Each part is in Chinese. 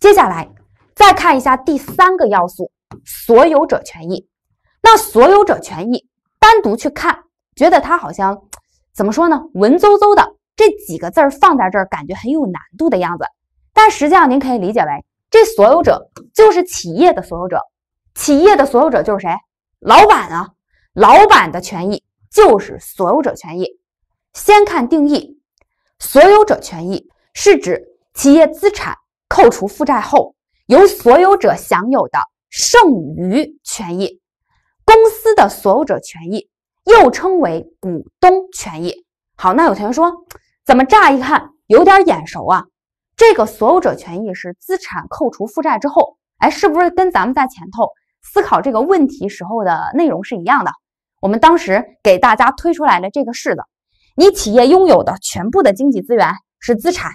接下来再看一下第三个要素——所有者权益。那所有者权益单独去看，觉得它好像怎么说呢？文绉绉的这几个字儿放在这儿，感觉很有难度的样子。但实际上，您可以理解为这所有者就是企业的所有者，企业的所有者就是谁？老板啊！老板的权益就是所有者权益。先看定义：所有者权益是指企业资产。扣除负债后，由所有者享有的剩余权益，公司的所有者权益又称为股东权益。好，那有同学说，怎么乍一看有点眼熟啊？这个所有者权益是资产扣除负债之后，哎，是不是跟咱们在前头思考这个问题时候的内容是一样的？我们当时给大家推出来的这个式子，你企业拥有的全部的经济资源是资产。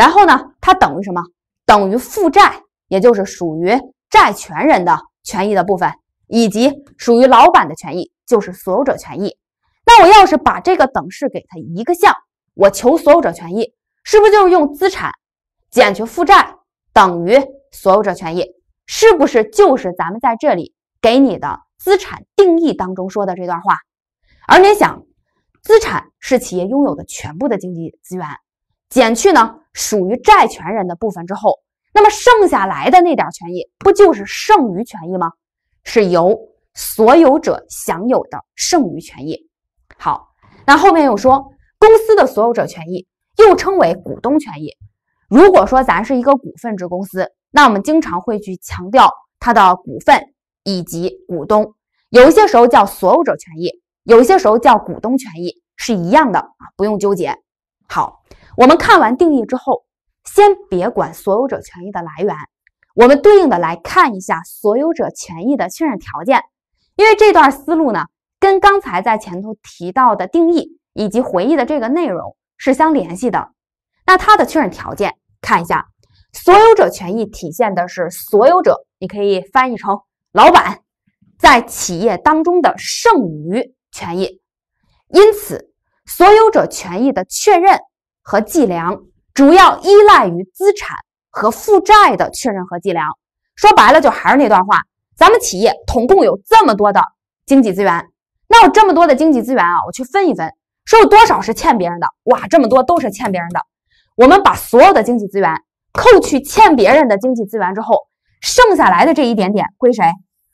然后呢，它等于什么？等于负债，也就是属于债权人的权益的部分，以及属于老板的权益，就是所有者权益。那我要是把这个等式给它一个项，我求所有者权益，是不是就是用资产减去负债等于所有者权益？是不是就是咱们在这里给你的资产定义当中说的这段话？而你想，资产是企业拥有的全部的经济资源，减去呢？属于债权人的部分之后，那么剩下来的那点权益不就是剩余权益吗？是由所有者享有的剩余权益。好，那后面又说公司的所有者权益又称为股东权益。如果说咱是一个股份制公司，那我们经常会去强调它的股份以及股东，有些时候叫所有者权益，有些时候叫股东权益是一样的啊，不用纠结。好。我们看完定义之后，先别管所有者权益的来源，我们对应的来看一下所有者权益的确认条件，因为这段思路呢跟刚才在前头提到的定义以及回忆的这个内容是相联系的。那它的确认条件，看一下，所有者权益体现的是所有者，你可以翻译成老板，在企业当中的剩余权益，因此所有者权益的确认。和计量主要依赖于资产和负债的确认和计量。说白了，就还是那段话：咱们企业统共有这么多的经济资源，那有这么多的经济资源啊，我去分一分，说有多少是欠别人的？哇，这么多都是欠别人的。我们把所有的经济资源扣去欠别人的经济资源之后，剩下来的这一点点归谁？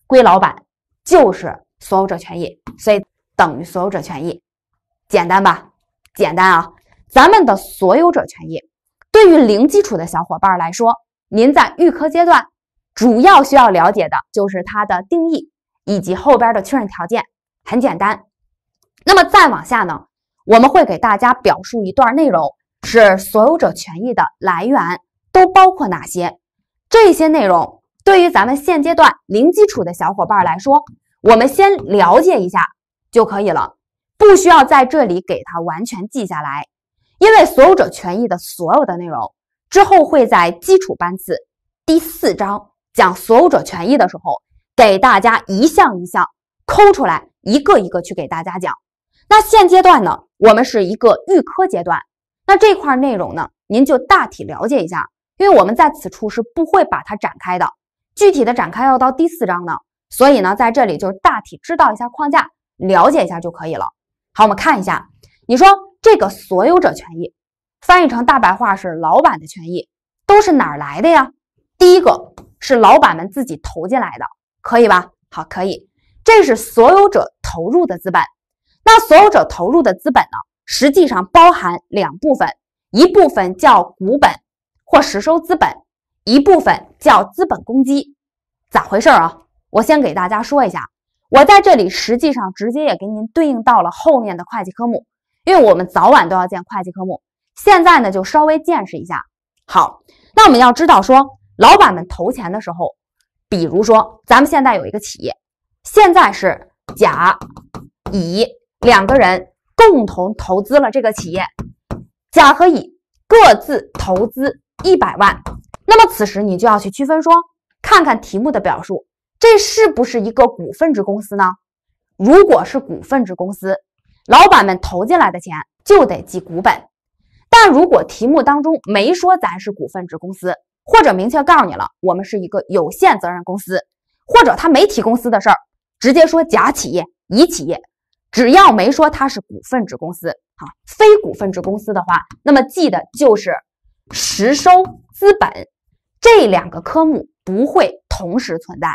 归老板，就是所有者权益。所以等于所有者权益，简单吧？简单啊。咱们的所有者权益，对于零基础的小伙伴来说，您在预科阶段主要需要了解的就是它的定义以及后边的确认条件，很简单。那么再往下呢，我们会给大家表述一段内容，是所有者权益的来源都包括哪些。这些内容对于咱们现阶段零基础的小伙伴来说，我们先了解一下就可以了，不需要在这里给他完全记下来。因为所有者权益的所有的内容，之后会在基础班次第四章讲所有者权益的时候，给大家一项一项抠出来，一个一个去给大家讲。那现阶段呢，我们是一个预科阶段，那这块内容呢，您就大体了解一下，因为我们在此处是不会把它展开的，具体的展开要到第四章呢。所以呢，在这里就是大体知道一下框架，了解一下就可以了。好，我们看一下，你说。这个所有者权益，翻译成大白话是老板的权益，都是哪儿来的呀？第一个是老板们自己投进来的，可以吧？好，可以，这是所有者投入的资本。那所有者投入的资本呢，实际上包含两部分，一部分叫股本或实收资本，一部分叫资本公积。咋回事啊？我先给大家说一下，我在这里实际上直接也给您对应到了后面的会计科目。因为我们早晚都要见会计科目，现在呢就稍微见识一下。好，那我们要知道说，老板们投钱的时候，比如说咱们现在有一个企业，现在是甲、乙两个人共同投资了这个企业，甲和乙各自投资一百万，那么此时你就要去区分说，看看题目的表述，这是不是一个股份制公司呢？如果是股份制公司，老板们投进来的钱就得记股本，但如果题目当中没说咱是股份制公司，或者明确告诉你了我们是一个有限责任公司，或者他没提公司的事儿，直接说甲企业、乙企业，只要没说它是股份制公司，啊，非股份制公司的话，那么记的就是实收资本，这两个科目不会同时存在，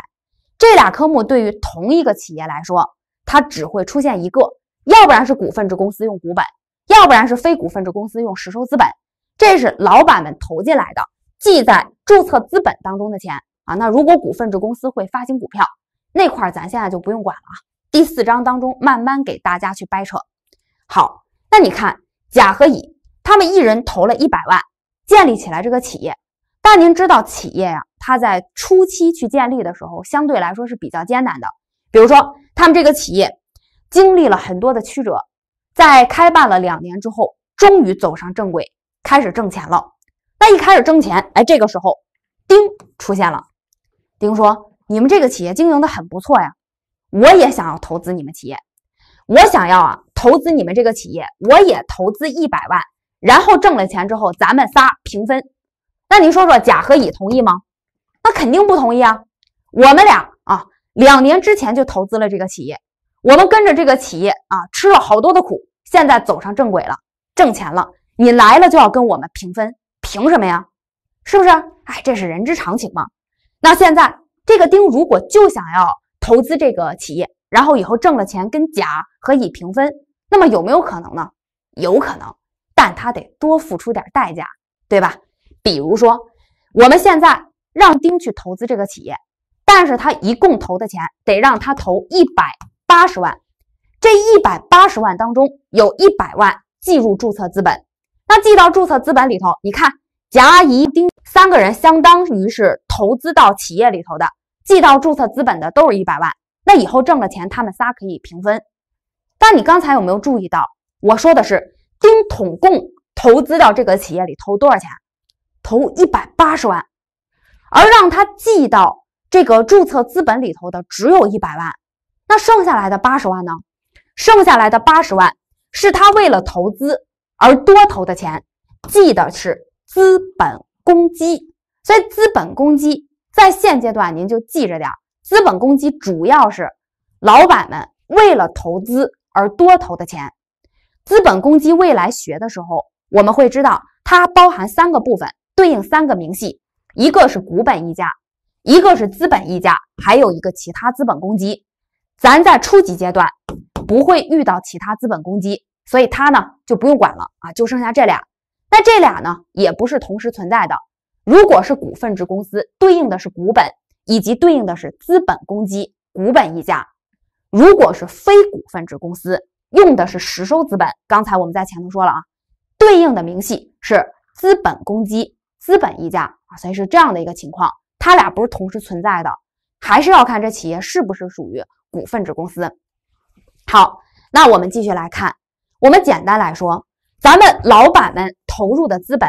这俩科目对于同一个企业来说，它只会出现一个。要不然是股份制公司用股本，要不然是非股份制公司用实收资本，这是老板们投进来的，记在注册资本当中的钱啊。那如果股份制公司会发行股票，那块咱现在就不用管了。第四章当中慢慢给大家去掰扯。好，那你看甲和乙，他们一人投了一百万，建立起来这个企业。但您知道，企业呀，它在初期去建立的时候，相对来说是比较艰难的。比如说，他们这个企业。经历了很多的曲折，在开办了两年之后，终于走上正轨，开始挣钱了。那一开始挣钱，哎，这个时候丁出现了。丁说：“你们这个企业经营的很不错呀，我也想要投资你们企业。我想要啊，投资你们这个企业，我也投资一百万。然后挣了钱之后，咱们仨平分。那你说说，甲和乙同意吗？那肯定不同意啊。我们俩啊，两年之前就投资了这个企业。”我们跟着这个企业啊，吃了好多的苦，现在走上正轨了，挣钱了。你来了就要跟我们平分，凭什么呀？是不是？哎，这是人之常情嘛。那现在这个丁如果就想要投资这个企业，然后以后挣了钱跟甲和乙平分，那么有没有可能呢？有可能，但他得多付出点代价，对吧？比如说，我们现在让丁去投资这个企业，但是他一共投的钱得让他投一百。八十万，这一百八十万当中有一百万计入注册资本，那记到注册资本里头，你看甲、乙、丁三个人相当于是投资到企业里头的，记到注册资本的都是一百万。那以后挣了钱，他们仨可以平分。但你刚才有没有注意到，我说的是丁统共投资到这个企业里投多少钱？投一百八十万，而让他记到这个注册资本里头的只有一百万。那剩下来的八十万呢？剩下来的八十万是他为了投资而多投的钱，记的是资本公积。所以资本公积在现阶段您就记着点，资本公积主要是老板们为了投资而多投的钱。资本公积未来学的时候，我们会知道它包含三个部分，对应三个明细，一个是股本溢价，一个是资本溢价，还有一个其他资本公积。咱在初级阶段不会遇到其他资本公积，所以它呢就不用管了啊，就剩下这俩。那这俩呢也不是同时存在的。如果是股份制公司，对应的是股本以及对应的是资本公积、股本溢价；如果是非股份制公司，用的是实收资本。刚才我们在前头说了啊，对应的明细是资本公积、资本溢价啊，所以是这样的一个情况，它俩不是同时存在的，还是要看这企业是不是属于。股份制公司，好，那我们继续来看。我们简单来说，咱们老板们投入的资本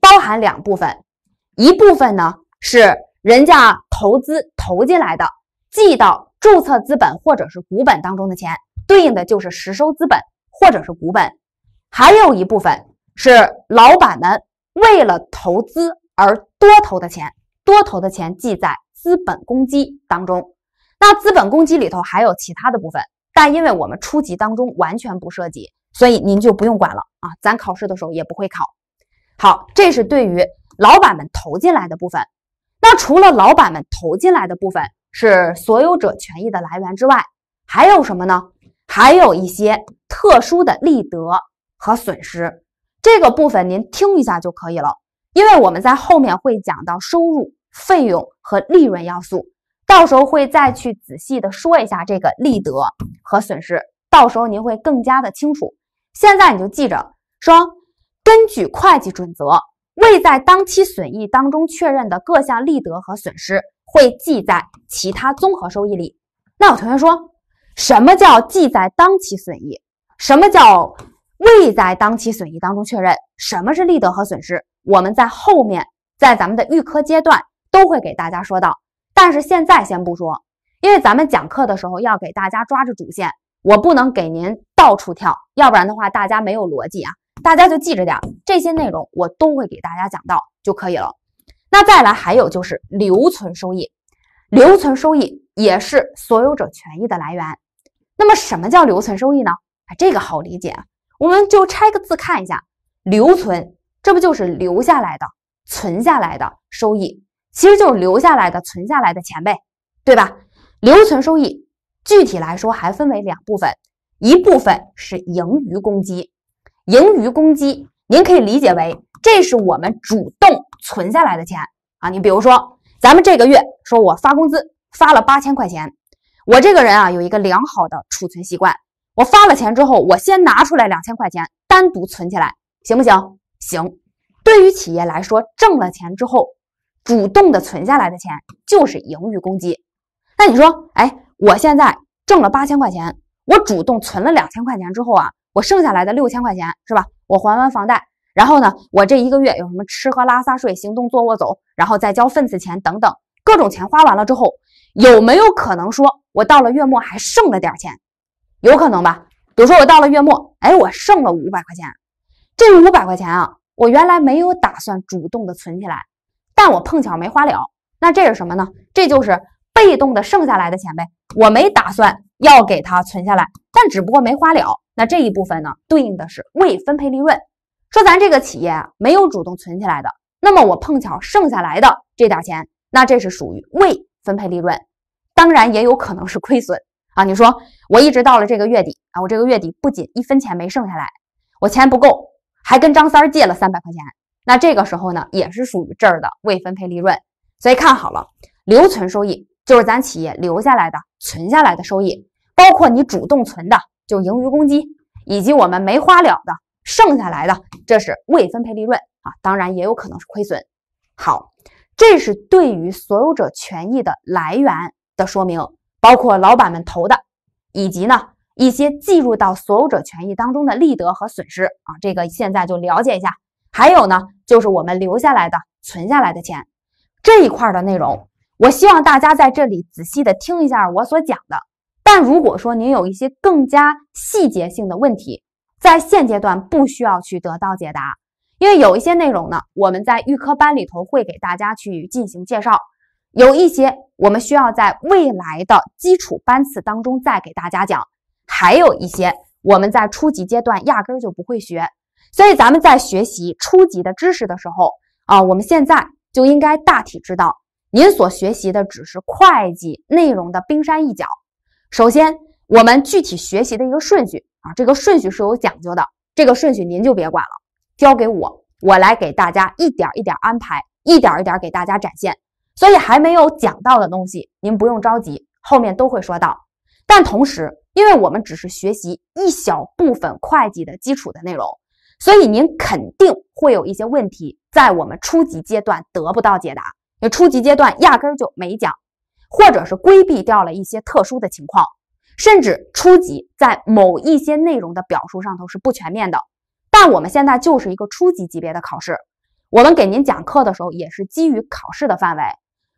包含两部分，一部分呢是人家投资投进来的，记到注册资本或者是股本当中的钱，对应的就是实收资本或者是股本；还有一部分是老板们为了投资而多投的钱，多投的钱记在资本公积当中。那资本公积里头还有其他的部分，但因为我们初级当中完全不涉及，所以您就不用管了啊。咱考试的时候也不会考。好，这是对于老板们投进来的部分。那除了老板们投进来的部分是所有者权益的来源之外，还有什么呢？还有一些特殊的利得和损失，这个部分您听一下就可以了。因为我们在后面会讲到收入、费用和利润要素。到时候会再去仔细的说一下这个利得和损失，到时候您会更加的清楚。现在你就记着说，根据会计准则，未在当期损益当中确认的各项利得和损失，会记在其他综合收益里。那有同学说，什么叫记在当期损益？什么叫未在当期损益当中确认？什么是利得和损失？我们在后面在咱们的预科阶段都会给大家说到。但是现在先不说，因为咱们讲课的时候要给大家抓着主线，我不能给您到处跳，要不然的话大家没有逻辑啊。大家就记着点，这些内容我都会给大家讲到就可以了。那再来还有就是留存收益，留存收益也是所有者权益的来源。那么什么叫留存收益呢？啊，这个好理解，我们就拆个字看一下，留存，这不就是留下来的、存下来的收益？其实就是留下来的、存下来的钱呗，对吧？留存收益具体来说还分为两部分，一部分是盈余公积，盈余公积您可以理解为这是我们主动存下来的钱啊。你比如说，咱们这个月说我发工资发了八千块钱，我这个人啊有一个良好的储存习惯，我发了钱之后，我先拿出来两千块钱单独存起来，行不行？行。对于企业来说，挣了钱之后。主动的存下来的钱就是盈余公积。那你说，哎，我现在挣了八千块钱，我主动存了两千块钱之后啊，我剩下来的六千块钱是吧？我还完房贷，然后呢，我这一个月有什么吃喝拉撒睡、行动坐卧走，然后再交份子钱等等各种钱花完了之后，有没有可能说，我到了月末还剩了点钱？有可能吧。比如说我到了月末，哎，我剩了五百块钱，这五百块钱啊，我原来没有打算主动的存起来。但我碰巧没花了，那这是什么呢？这就是被动的剩下来的钱呗。我没打算要给它存下来，但只不过没花了。那这一部分呢，对应的是未分配利润。说咱这个企业没有主动存起来的，那么我碰巧剩下来的这点钱，那这是属于未分配利润。当然也有可能是亏损啊。你说我一直到了这个月底啊，我这个月底不仅一分钱没剩下来，我钱不够，还跟张三借了三百块钱。那这个时候呢，也是属于这儿的未分配利润。所以看好了，留存收益就是咱企业留下来的、存下来的收益，包括你主动存的，就盈余公积，以及我们没花了的、剩下来的，这是未分配利润啊。当然也有可能是亏损。好，这是对于所有者权益的来源的说明，包括老板们投的，以及呢一些计入到所有者权益当中的利得和损失啊。这个现在就了解一下。还有呢，就是我们留下来的、存下来的钱这一块的内容，我希望大家在这里仔细的听一下我所讲的。但如果说您有一些更加细节性的问题，在现阶段不需要去得到解答，因为有一些内容呢，我们在预科班里头会给大家去进行介绍；有一些我们需要在未来的基础班次当中再给大家讲；还有一些我们在初级阶段压根儿就不会学。所以，咱们在学习初级的知识的时候啊，我们现在就应该大体知道，您所学习的只是会计内容的冰山一角。首先，我们具体学习的一个顺序啊，这个顺序是有讲究的。这个顺序您就别管了，交给我，我来给大家一点一点安排，一点一点给大家展现。所以，还没有讲到的东西，您不用着急，后面都会说到。但同时，因为我们只是学习一小部分会计的基础的内容。所以您肯定会有一些问题在我们初级阶段得不到解答，初级阶段压根就没讲，或者是规避掉了一些特殊的情况，甚至初级在某一些内容的表述上头是不全面的。但我们现在就是一个初级级别的考试，我们给您讲课的时候也是基于考试的范围。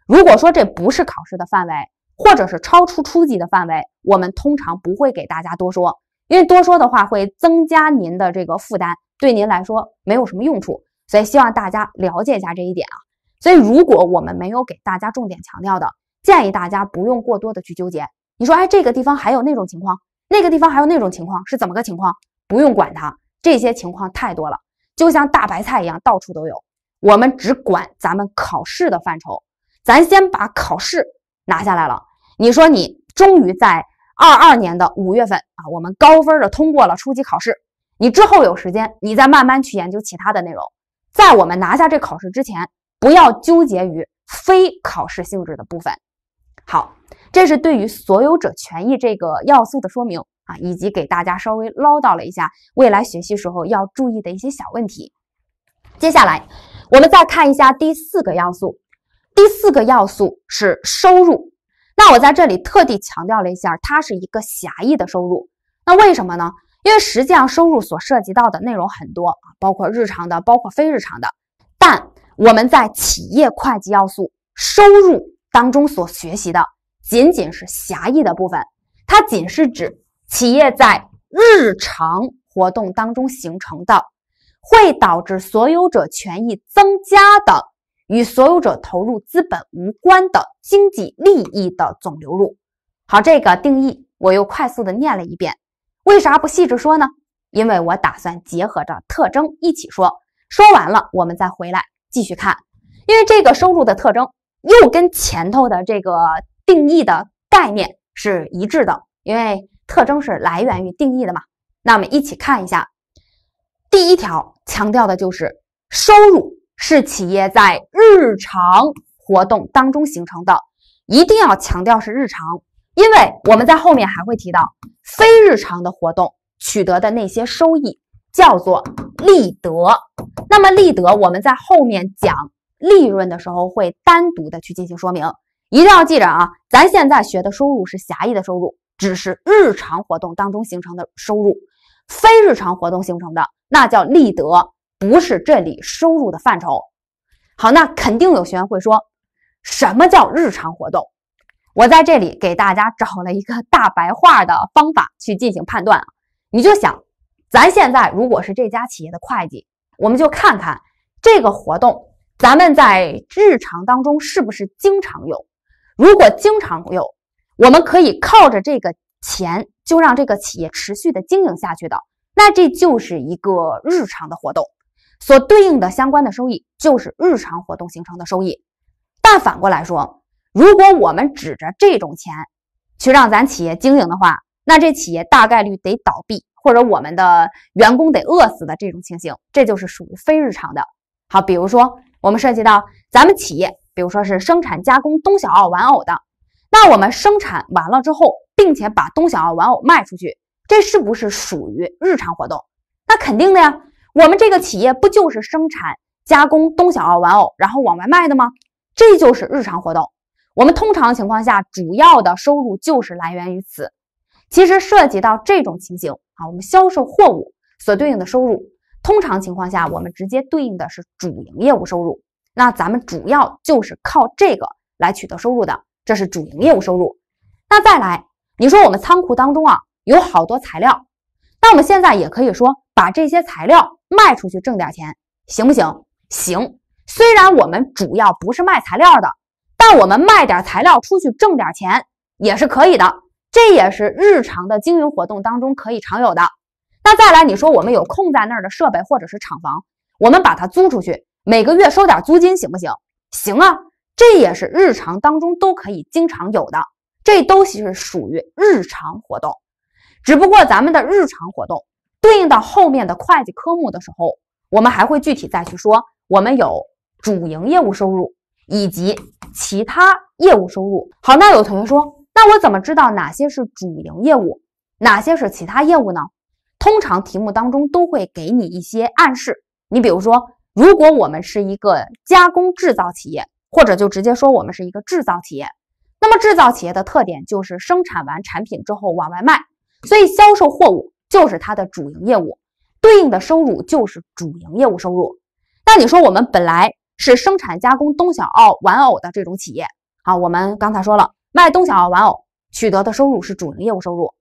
如果说这不是考试的范围，或者是超出初级的范围，我们通常不会给大家多说，因为多说的话会增加您的这个负担。对您来说没有什么用处，所以希望大家了解一下这一点啊。所以如果我们没有给大家重点强调的，建议大家不用过多的去纠结。你说，哎，这个地方还有那种情况，那个地方还有那种情况是怎么个情况？不用管它，这些情况太多了，就像大白菜一样，到处都有。我们只管咱们考试的范畴，咱先把考试拿下来了。你说，你终于在二二年的五月份啊，我们高分的通过了初级考试。你之后有时间，你再慢慢去研究其他的内容。在我们拿下这考试之前，不要纠结于非考试性质的部分。好，这是对于所有者权益这个要素的说明啊，以及给大家稍微唠叨了一下未来学习时候要注意的一些小问题。接下来我们再看一下第四个要素，第四个要素是收入。那我在这里特地强调了一下，它是一个狭义的收入。那为什么呢？因为实际上收入所涉及到的内容很多啊，包括日常的，包括非日常的。但我们在企业会计要素收入当中所学习的仅仅是狭义的部分，它仅是指企业在日常活动当中形成的，会导致所有者权益增加的，与所有者投入资本无关的经济利益的总流入。好，这个定义我又快速的念了一遍。为啥不细致说呢？因为我打算结合着特征一起说。说完了，我们再回来继续看。因为这个收入的特征又跟前头的这个定义的概念是一致的，因为特征是来源于定义的嘛。那我们一起看一下，第一条强调的就是收入是企业在日常活动当中形成的，一定要强调是日常。因为我们在后面还会提到非日常的活动取得的那些收益叫做利得，那么利得我们在后面讲利润的时候会单独的去进行说明，一定要记着啊，咱现在学的收入是狭义的收入，只是日常活动当中形成的收入，非日常活动形成的那叫利得，不是这里收入的范畴。好，那肯定有学员会说，什么叫日常活动？我在这里给大家找了一个大白话的方法去进行判断啊，你就想，咱现在如果是这家企业的会计，我们就看看这个活动，咱们在日常当中是不是经常有？如果经常有，我们可以靠着这个钱就让这个企业持续的经营下去的，那这就是一个日常的活动，所对应的相关的收益就是日常活动形成的收益。但反过来说。如果我们指着这种钱去让咱企业经营的话，那这企业大概率得倒闭，或者我们的员工得饿死的这种情形，这就是属于非日常的。好，比如说我们涉及到咱们企业，比如说是生产加工东小奥玩偶的，那我们生产完了之后，并且把东小奥玩偶卖出去，这是不是属于日常活动？那肯定的呀，我们这个企业不就是生产加工东小奥玩偶，然后往外卖的吗？这就是日常活动。我们通常情况下主要的收入就是来源于此。其实涉及到这种情形啊，我们销售货物所对应的收入，通常情况下我们直接对应的是主营业务收入。那咱们主要就是靠这个来取得收入的，这是主营业务收入。那再来，你说我们仓库当中啊有好多材料，那我们现在也可以说把这些材料卖出去挣点钱，行不行？行。虽然我们主要不是卖材料的。那我们卖点材料出去挣点钱也是可以的，这也是日常的经营活动当中可以常有的。那再来，你说我们有空在那儿的设备或者是厂房，我们把它租出去，每个月收点租金行不行？行啊，这也是日常当中都可以经常有的，这都是属于日常活动。只不过咱们的日常活动对应到后面的会计科目的时候，我们还会具体再去说。我们有主营业务收入以及。其他业务收入。好，那有同学说，那我怎么知道哪些是主营业务，哪些是其他业务呢？通常题目当中都会给你一些暗示。你比如说，如果我们是一个加工制造企业，或者就直接说我们是一个制造企业，那么制造企业的特点就是生产完产品之后往外卖，所以销售货物就是它的主营业务，对应的收入就是主营业务收入。那你说我们本来。是生产加工冬小奥玩偶的这种企业好，我们刚才说了，卖冬小奥玩偶取得的收入是主营业务收入。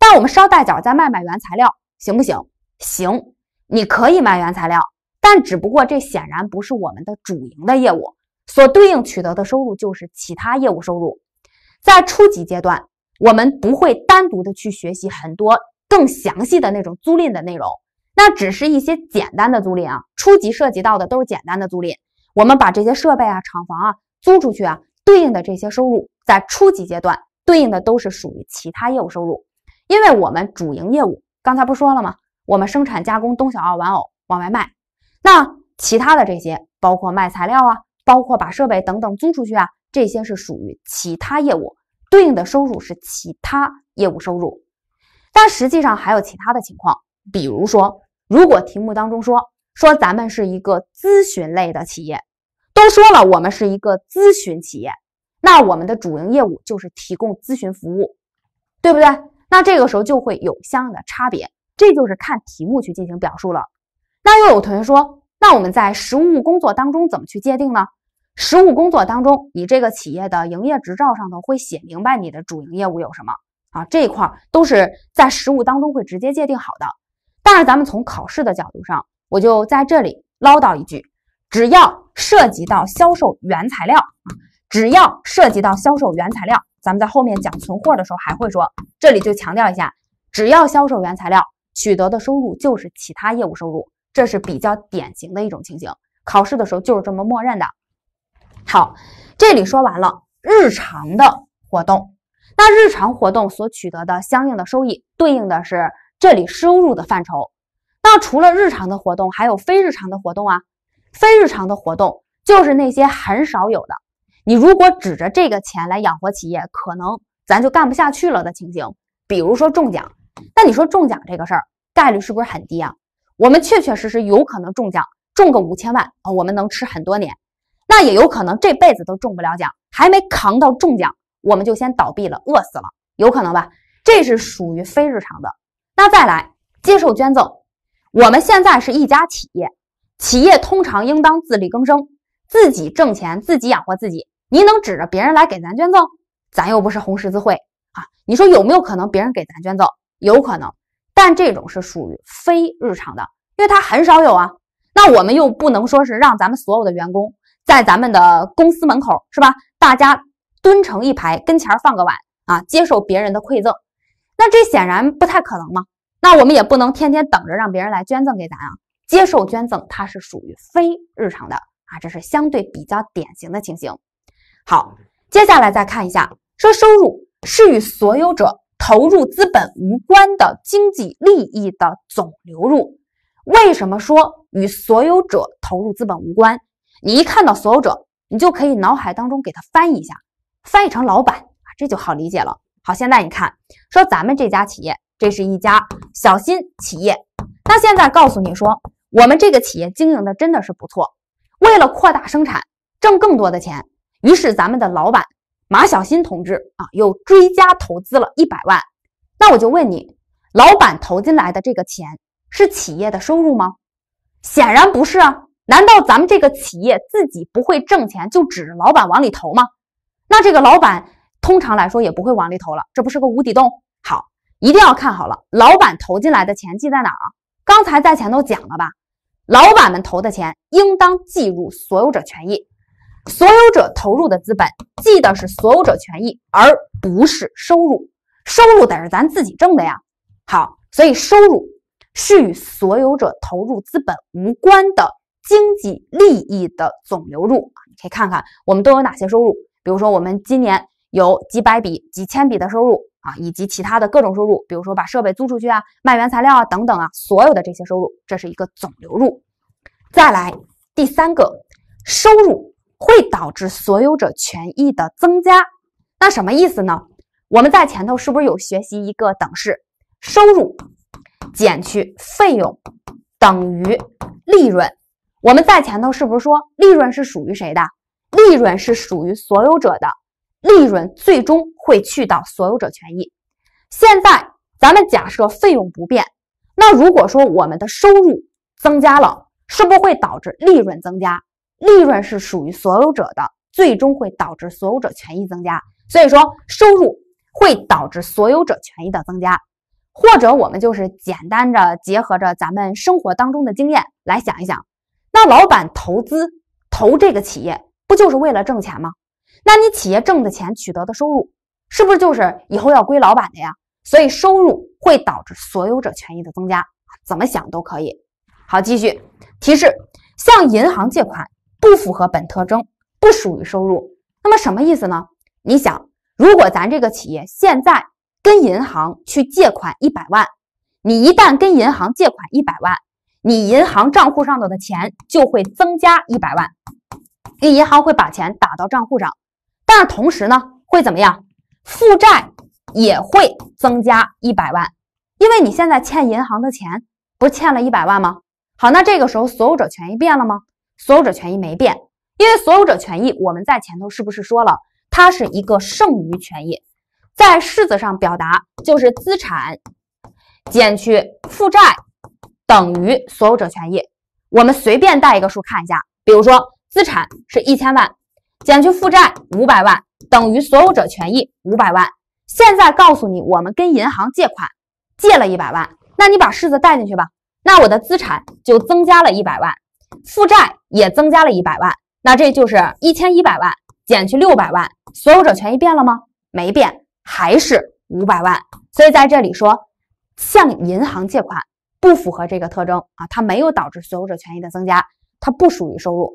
但我们捎带脚再卖卖原材料，行不行？行，你可以卖原材料，但只不过这显然不是我们的主营的业务，所对应取得的收入就是其他业务收入。在初级阶段，我们不会单独的去学习很多更详细的那种租赁的内容，那只是一些简单的租赁啊。初级涉及到的都是简单的租赁。我们把这些设备啊、厂房啊租出去啊，对应的这些收入，在初级阶段对应的都是属于其他业务收入，因为我们主营业务刚才不说了吗？我们生产加工东小奥玩偶往外卖，那其他的这些，包括卖材料啊，包括把设备等等租出去啊，这些是属于其他业务，对应的收入是其他业务收入。但实际上还有其他的情况，比如说，如果题目当中说说咱们是一个咨询类的企业。都说了，我们是一个咨询企业，那我们的主营业务就是提供咨询服务，对不对？那这个时候就会有相应的差别，这就是看题目去进行表述了。那又有同学说，那我们在实务工作当中怎么去界定呢？实务工作当中，你这个企业的营业执照上头会写明白你的主营业务有什么啊？这一块都是在实务当中会直接界定好的。但是咱们从考试的角度上，我就在这里唠叨一句，只要。涉及到销售原材料啊，只要涉及到销售原材料，咱们在后面讲存货的时候还会说，这里就强调一下，只要销售原材料取得的收入就是其他业务收入，这是比较典型的一种情形，考试的时候就是这么默认的。好，这里说完了日常的活动，那日常活动所取得的相应的收益，对应的是这里收入的范畴。那除了日常的活动，还有非日常的活动啊。非日常的活动，就是那些很少有的。你如果指着这个钱来养活企业，可能咱就干不下去了的情形。比如说中奖，那你说中奖这个事儿，概率是不是很低啊？我们确确实实有可能中奖，中个五千万啊，我们能吃很多年。那也有可能这辈子都中不了奖，还没扛到中奖，我们就先倒闭了，饿死了，有可能吧？这是属于非日常的。那再来接受捐赠，我们现在是一家企业。企业通常应当自力更生，自己挣钱，自己养活自己。你能指着别人来给咱捐赠？咱又不是红十字会啊！你说有没有可能别人给咱捐赠？有可能，但这种是属于非日常的，因为它很少有啊。那我们又不能说是让咱们所有的员工在咱们的公司门口，是吧？大家蹲成一排，跟前放个碗啊，接受别人的馈赠。那这显然不太可能嘛。那我们也不能天天等着让别人来捐赠给咱啊。接受捐赠，它是属于非日常的啊，这是相对比较典型的情形。好，接下来再看一下，说收入是与所有者投入资本无关的经济利益的总流入。为什么说与所有者投入资本无关？你一看到所有者，你就可以脑海当中给它翻译一下，翻译成老板啊，这就好理解了。好，现在你看，说咱们这家企业，这是一家小心企业，那现在告诉你说。我们这个企业经营的真的是不错，为了扩大生产，挣更多的钱，于是咱们的老板马小新同志啊，又追加投资了一百万。那我就问你，老板投进来的这个钱是企业的收入吗？显然不是啊！难道咱们这个企业自己不会挣钱，就指着老板往里投吗？那这个老板通常来说也不会往里投了，这不是个无底洞？好，一定要看好了，老板投进来的钱记在哪？刚才在前头讲了吧？老板们投的钱应当计入所有者权益，所有者投入的资本记的是所有者权益，而不是收入。收入得是咱自己挣的呀。好，所以收入是与所有者投入资本无关的经济利益的总流入啊。你可以看看我们都有哪些收入，比如说我们今年。有几百笔、几千笔的收入啊，以及其他的各种收入，比如说把设备租出去啊、卖原材料啊等等啊，所有的这些收入，这是一个总流入。再来第三个，收入会导致所有者权益的增加。那什么意思呢？我们在前头是不是有学习一个等式：收入减去费用等于利润？我们在前头是不是说利润是属于谁的？利润是属于所有者的。利润最终会去到所有者权益。现在咱们假设费用不变，那如果说我们的收入增加了，是不会导致利润增加？利润是属于所有者的，最终会导致所有者权益增加。所以说，收入会导致所有者权益的增加。或者我们就是简单的结合着咱们生活当中的经验来想一想，那老板投资投这个企业，不就是为了挣钱吗？那你企业挣的钱取得的收入，是不是就是以后要归老板的呀？所以收入会导致所有者权益的增加，怎么想都可以。好，继续提示：向银行借款不符合本特征，不属于收入。那么什么意思呢？你想，如果咱这个企业现在跟银行去借款一百万，你一旦跟银行借款一百万，你银行账户上头的钱就会增加一百万，因为银行会把钱打到账户上。但是同时呢，会怎么样？负债也会增加一百万，因为你现在欠银行的钱不是欠了一百万吗？好，那这个时候所有者权益变了吗？所有者权益没变，因为所有者权益我们在前头是不是说了，它是一个剩余权益？在式子上表达就是资产减去负债等于所有者权益。我们随便带一个数看一下，比如说资产是一千万。减去负债五百万，等于所有者权益五百万。现在告诉你，我们跟银行借款借了一百万，那你把式子带进去吧。那我的资产就增加了一百万，负债也增加了一百万，那这就是一千一百万减去六百万，所有者权益变了吗？没变，还是五百万。所以在这里说，向银行借款不符合这个特征啊，它没有导致所有者权益的增加，它不属于收入。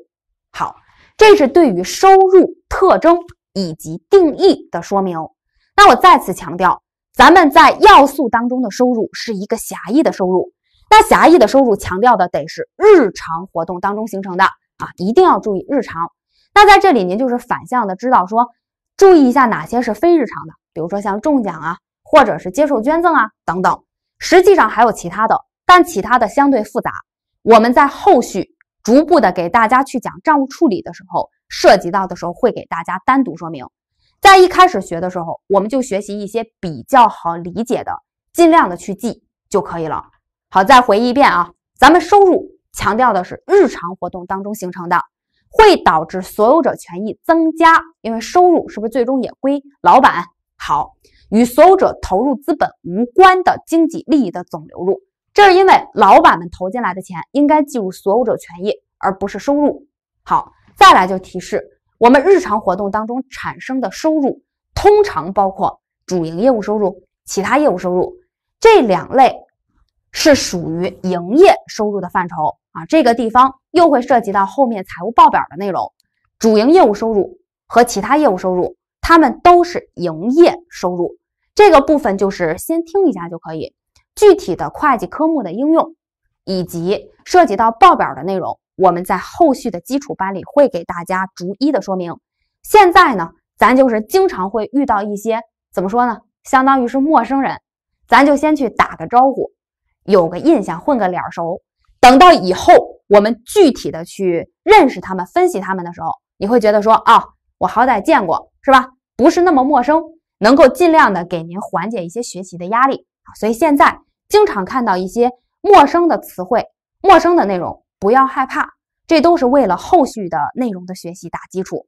好。这是对于收入特征以及定义的说明。那我再次强调，咱们在要素当中的收入是一个狭义的收入。那狭义的收入强调的得是日常活动当中形成的啊，一定要注意日常。那在这里您就是反向的知道说，注意一下哪些是非日常的，比如说像中奖啊，或者是接受捐赠啊等等。实际上还有其他的，但其他的相对复杂，我们在后续。逐步的给大家去讲账务处理的时候，涉及到的时候会给大家单独说明。在一开始学的时候，我们就学习一些比较好理解的，尽量的去记就可以了。好，再回忆一遍啊，咱们收入强调的是日常活动当中形成的，会导致所有者权益增加，因为收入是不是最终也归老板？好，与所有者投入资本无关的经济利益的总流入。这是因为老板们投进来的钱应该计入所有者权益，而不是收入。好，再来就提示我们日常活动当中产生的收入，通常包括主营业务收入、其他业务收入这两类，是属于营业收入的范畴啊。这个地方又会涉及到后面财务报表的内容。主营业务收入和其他业务收入，它们都是营业收入。这个部分就是先听一下就可以。具体的会计科目的应用，以及涉及到报表的内容，我们在后续的基础班里会给大家逐一的说明。现在呢，咱就是经常会遇到一些怎么说呢，相当于是陌生人，咱就先去打个招呼，有个印象，混个脸熟。等到以后我们具体的去认识他们、分析他们的时候，你会觉得说啊，我好歹见过是吧？不是那么陌生，能够尽量的给您缓解一些学习的压力所以现在。经常看到一些陌生的词汇、陌生的内容，不要害怕，这都是为了后续的内容的学习打基础。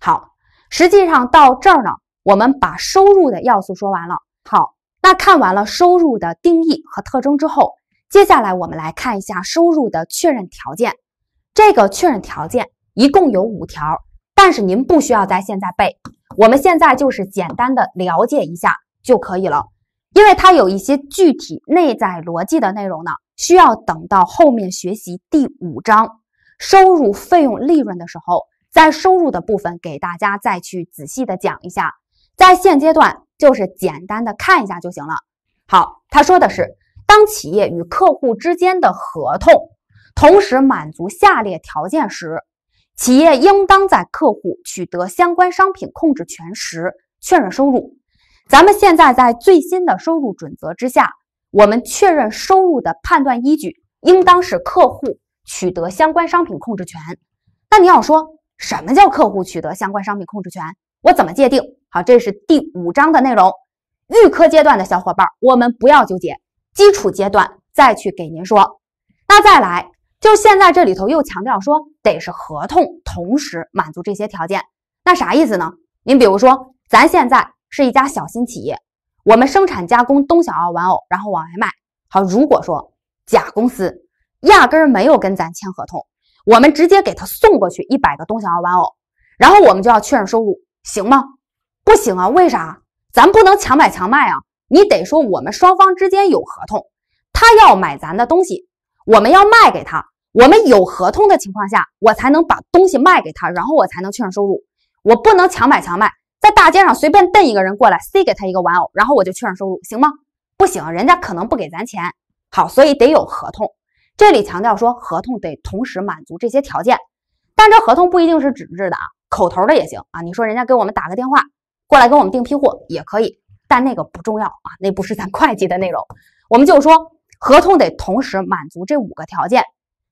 好，实际上到这儿呢，我们把收入的要素说完了。好，那看完了收入的定义和特征之后，接下来我们来看一下收入的确认条件。这个确认条件一共有五条，但是您不需要在现在背，我们现在就是简单的了解一下就可以了。因为它有一些具体内在逻辑的内容呢，需要等到后面学习第五章收入、费用、利润的时候，在收入的部分给大家再去仔细的讲一下。在现阶段，就是简单的看一下就行了。好，他说的是，当企业与客户之间的合同同时满足下列条件时，企业应当在客户取得相关商品控制权时确认收入。咱们现在在最新的收入准则之下，我们确认收入的判断依据应当是客户取得相关商品控制权。那你要说什么叫客户取得相关商品控制权？我怎么界定？好，这是第五章的内容。预科阶段的小伙伴，我们不要纠结，基础阶段再去给您说。那再来，就现在这里头又强调说得是合同同时满足这些条件，那啥意思呢？您比如说，咱现在。是一家小型企业，我们生产加工东小奥玩偶，然后往外卖。好，如果说甲公司压根儿没有跟咱签合同，我们直接给他送过去一百个东小奥玩偶，然后我们就要确认收入，行吗？不行啊，为啥？咱不能强买强卖啊！你得说我们双方之间有合同，他要买咱的东西，我们要卖给他，我们有合同的情况下，我才能把东西卖给他，然后我才能确认收入，我不能强买强卖。在大街上随便瞪一个人过来，塞给他一个玩偶，然后我就确认收入，行吗？不行，人家可能不给咱钱。好，所以得有合同。这里强调说，合同得同时满足这些条件，但这合同不一定是纸质的啊，口头的也行啊。你说人家给我们打个电话过来给我们订批货也可以，但那个不重要啊，那不是咱会计的内容。我们就说合同得同时满足这五个条件，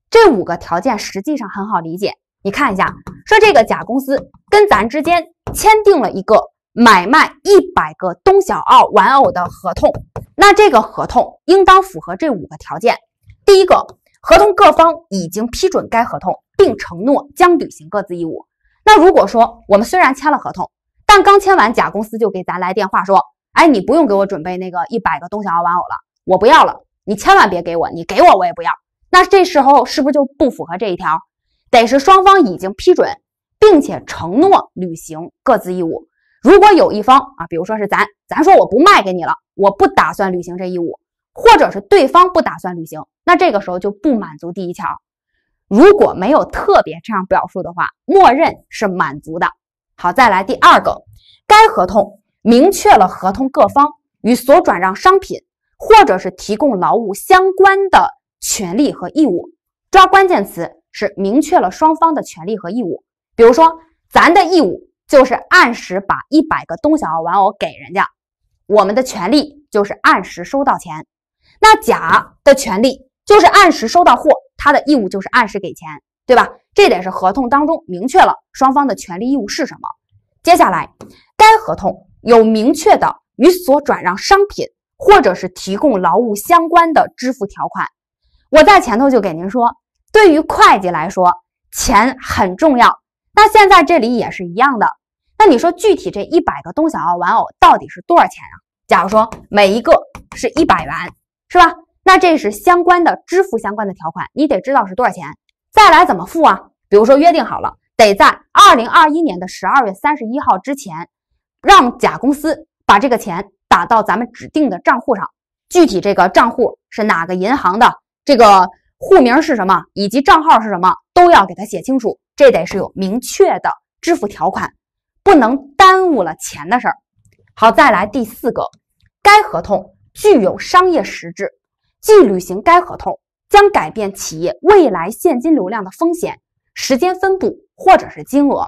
这五个条件实际上很好理解。你看一下，说这个甲公司跟咱之间。签订了一个买卖一百个东小奥玩偶的合同，那这个合同应当符合这五个条件。第一个，合同各方已经批准该合同，并承诺将履行各自义务。那如果说我们虽然签了合同，但刚签完，甲公司就给咱来电话说，哎，你不用给我准备那个一百个东小奥玩偶了，我不要了，你千万别给我，你给我我也不要。那这时候是不是就不符合这一条？得是双方已经批准。并且承诺履行各自义务。如果有一方啊，比如说是咱，咱说我不卖给你了，我不打算履行这义务，或者是对方不打算履行，那这个时候就不满足第一条。如果没有特别这样表述的话，默认是满足的。好，再来第二个，该合同明确了合同各方与所转让商品或者是提供劳务相关的权利和义务。抓关键词是明确了双方的权利和义务。比如说，咱的义务就是按时把一百个东小奥玩偶给人家，我们的权利就是按时收到钱。那甲的权利就是按时收到货，他的义务就是按时给钱，对吧？这点是合同当中明确了双方的权利义务是什么。接下来，该合同有明确的与所转让商品或者是提供劳务相关的支付条款。我在前头就给您说，对于会计来说，钱很重要。那现在这里也是一样的。那你说具体这一百个东小奥玩偶到底是多少钱啊？假如说每一个是一百元，是吧？那这是相关的支付相关的条款，你得知道是多少钱，再来怎么付啊？比如说约定好了，得在二零二一年的十二月三十一号之前，让甲公司把这个钱打到咱们指定的账户上。具体这个账户是哪个银行的，这个户名是什么，以及账号是什么，都要给他写清楚。这得是有明确的支付条款，不能耽误了钱的事儿。好，再来第四个，该合同具有商业实质，即履行该合同将改变企业未来现金流量的风险、时间分布或者是金额。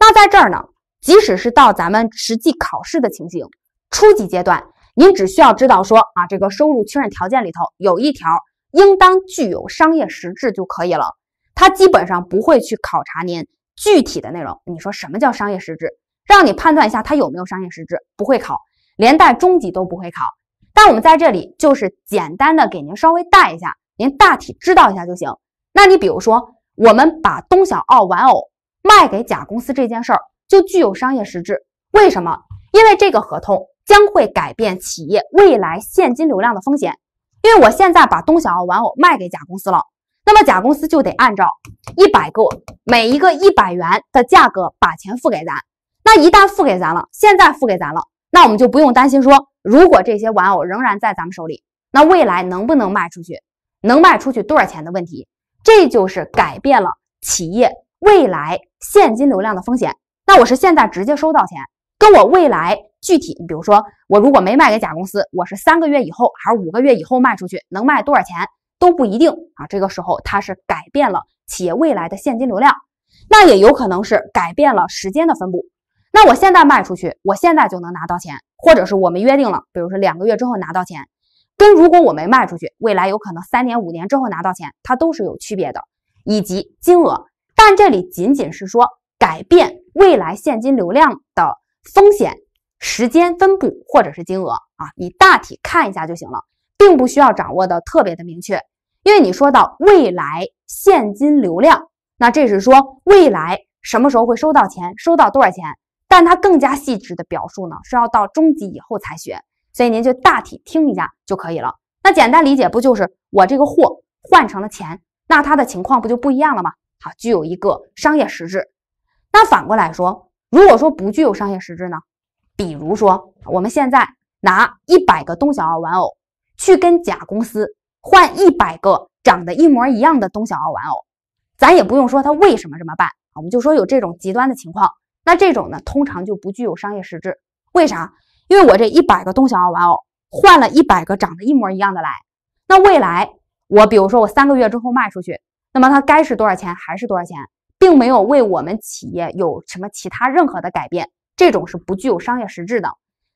那在这儿呢，即使是到咱们实际考试的情形，初级阶段，您只需要知道说啊，这个收入确认条件里头有一条应当具有商业实质就可以了。它基本上不会去考察您具体的内容。你说什么叫商业实质？让你判断一下它有没有商业实质，不会考，连带中级都不会考。但我们在这里就是简单的给您稍微带一下，您大体知道一下就行。那你比如说，我们把东小奥玩偶卖给甲公司这件事儿就具有商业实质，为什么？因为这个合同将会改变企业未来现金流量的风险，因为我现在把东小奥玩偶卖给甲公司了。那么甲公司就得按照一百个每一个一百元的价格把钱付给咱。那一旦付给咱了，现在付给咱了，那我们就不用担心说，如果这些玩偶仍然在咱们手里，那未来能不能卖出去，能卖出去多少钱的问题，这就是改变了企业未来现金流量的风险。那我是现在直接收到钱，跟我未来具体，你比如说，我如果没卖给甲公司，我是三个月以后还是五个月以后卖出去，能卖多少钱？都不一定啊。这个时候，它是改变了企业未来的现金流量，那也有可能是改变了时间的分布。那我现在卖出去，我现在就能拿到钱，或者是我们约定了，比如说两个月之后拿到钱，跟如果我没卖出去，未来有可能三年、五年之后拿到钱，它都是有区别的，以及金额。但这里仅仅是说改变未来现金流量的风险、时间分布或者是金额啊，你大体看一下就行了，并不需要掌握的特别的明确。因为你说到未来现金流量，那这是说未来什么时候会收到钱，收到多少钱？但它更加细致的表述呢，是要到中级以后才学，所以您就大体听一下就可以了。那简单理解不就是我这个货换成了钱，那它的情况不就不一样了吗？好，具有一个商业实质。那反过来说，如果说不具有商业实质呢？比如说我们现在拿一百个东小二玩偶去跟甲公司。换一百个长得一模一样的东小奥玩偶，咱也不用说他为什么这么办，我们就说有这种极端的情况。那这种呢，通常就不具有商业实质。为啥？因为我这一百个东小奥玩偶换了一百个长得一模一样的来，那未来我比如说我三个月之后卖出去，那么它该是多少钱还是多少钱，并没有为我们企业有什么其他任何的改变。这种是不具有商业实质的。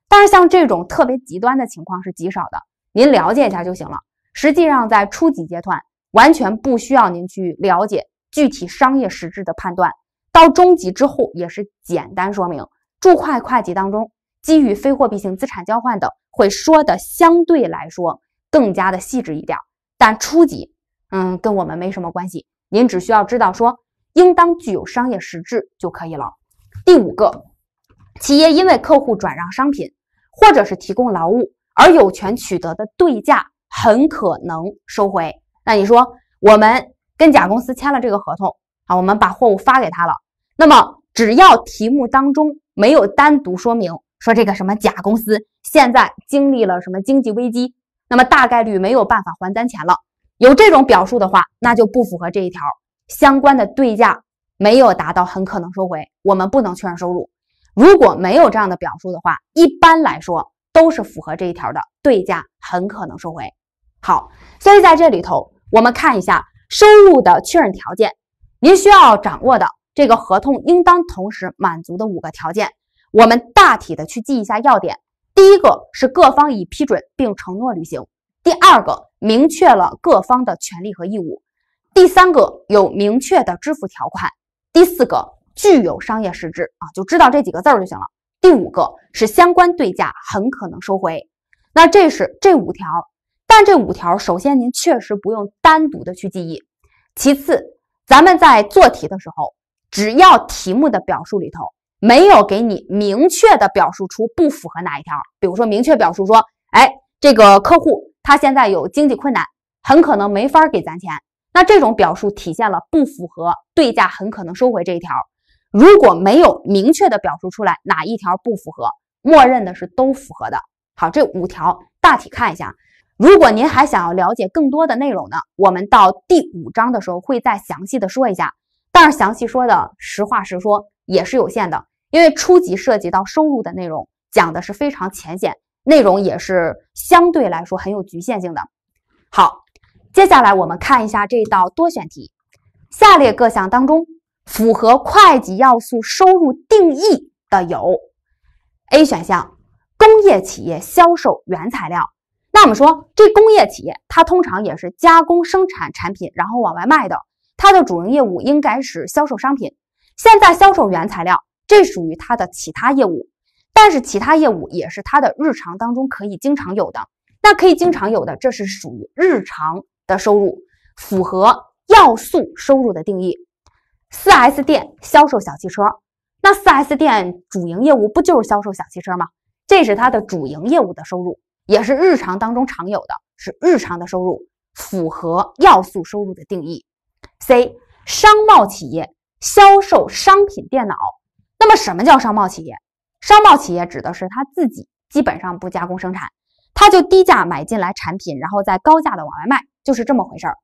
但是像这种特别极端的情况是极少的，您了解一下就行了。实际上，在初级阶段完全不需要您去了解具体商业实质的判断。到中级之后，也是简单说明，注会会计当中基于非货币性资产交换的会说的相对来说更加的细致一点。但初级，嗯，跟我们没什么关系，您只需要知道说应当具有商业实质就可以了。第五个，企业因为客户转让商品或者是提供劳务而有权取得的对价。很可能收回。那你说，我们跟甲公司签了这个合同啊，我们把货物发给他了。那么，只要题目当中没有单独说明说这个什么甲公司现在经历了什么经济危机，那么大概率没有办法还咱钱了。有这种表述的话，那就不符合这一条相关的对价没有达到很可能收回，我们不能确认收入。如果没有这样的表述的话，一般来说都是符合这一条的，对价很可能收回。好，所以在这里头，我们看一下收入的确认条件，您需要掌握的这个合同应当同时满足的五个条件，我们大体的去记一下要点。第一个是各方已批准并承诺履行；第二个明确了各方的权利和义务；第三个有明确的支付条款；第四个具有商业实质啊，就知道这几个字儿就行了。第五个是相关对价很可能收回。那这是这五条。但这五条，首先您确实不用单独的去记忆。其次，咱们在做题的时候，只要题目的表述里头没有给你明确的表述出不符合哪一条，比如说明确表述说：“哎，这个客户他现在有经济困难，很可能没法给咱钱。”那这种表述体现了不符合“对价很可能收回”这一条。如果没有明确的表述出来哪一条不符合，默认的是都符合的。好，这五条大体看一下。如果您还想要了解更多的内容呢，我们到第五章的时候会再详细的说一下。但是详细说的，实话实说也是有限的，因为初级涉及到收入的内容讲的是非常浅显，内容也是相对来说很有局限性的。好，接下来我们看一下这道多选题，下列各项当中符合会计要素收入定义的有：A 选项，工业企业销售原材料。那我们说，这工业企业它通常也是加工生产产品，然后往外卖的。它的主营业务应该是销售商品。现在销售原材料，这属于它的其他业务。但是其他业务也是它的日常当中可以经常有的。那可以经常有的，这是属于日常的收入，符合要素收入的定义。四 S 店销售小汽车，那四 S 店主营业务不就是销售小汽车吗？这是它的主营业务的收入。也是日常当中常有的，是日常的收入，符合要素收入的定义。C 商贸企业销售商品电脑，那么什么叫商贸企业？商贸企业指的是他自己基本上不加工生产，他就低价买进来产品，然后再高价的往外卖，就是这么回事儿。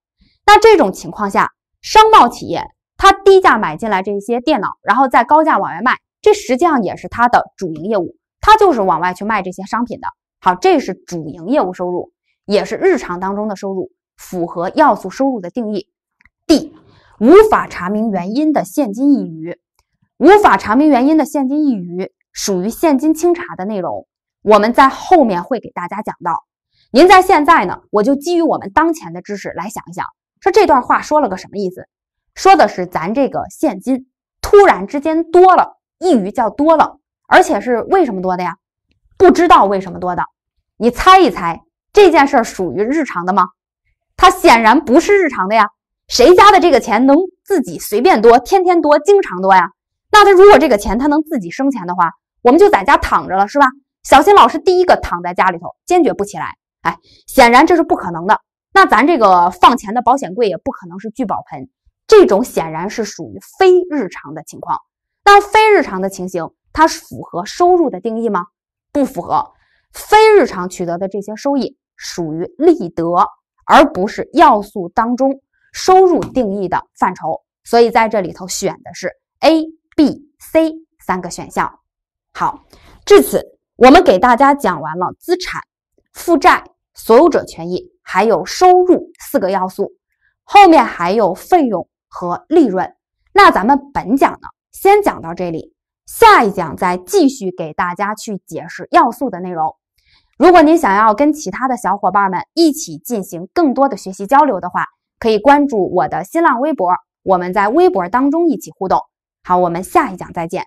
那这种情况下，商贸企业他低价买进来这些电脑，然后再高价往外卖，这实际上也是他的主营业务，他就是往外去卖这些商品的。好，这是主营业务收入，也是日常当中的收入，符合要素收入的定义。D 无法查明原因的现金溢余，无法查明原因的现金溢余属于现金清查的内容，我们在后面会给大家讲到。您在现在呢，我就基于我们当前的知识来想一想，说这段话说了个什么意思？说的是咱这个现金突然之间多了，溢余叫多了，而且是为什么多的呀？不知道为什么多的。你猜一猜，这件事儿属于日常的吗？他显然不是日常的呀。谁家的这个钱能自己随便多，天天多，经常多呀？那他如果这个钱他能自己生钱的话，我们就在家躺着了，是吧？小新老师第一个躺在家里头，坚决不起来。哎，显然这是不可能的。那咱这个放钱的保险柜也不可能是聚宝盆，这种显然是属于非日常的情况。那非日常的情形，它符合收入的定义吗？不符合。非日常取得的这些收益属于利得，而不是要素当中收入定义的范畴，所以在这里头选的是 A、B、C 三个选项。好，至此我们给大家讲完了资产、负债、所有者权益，还有收入四个要素，后面还有费用和利润。那咱们本讲呢先讲到这里，下一讲再继续给大家去解释要素的内容。如果您想要跟其他的小伙伴们一起进行更多的学习交流的话，可以关注我的新浪微博，我们在微博当中一起互动。好，我们下一讲再见。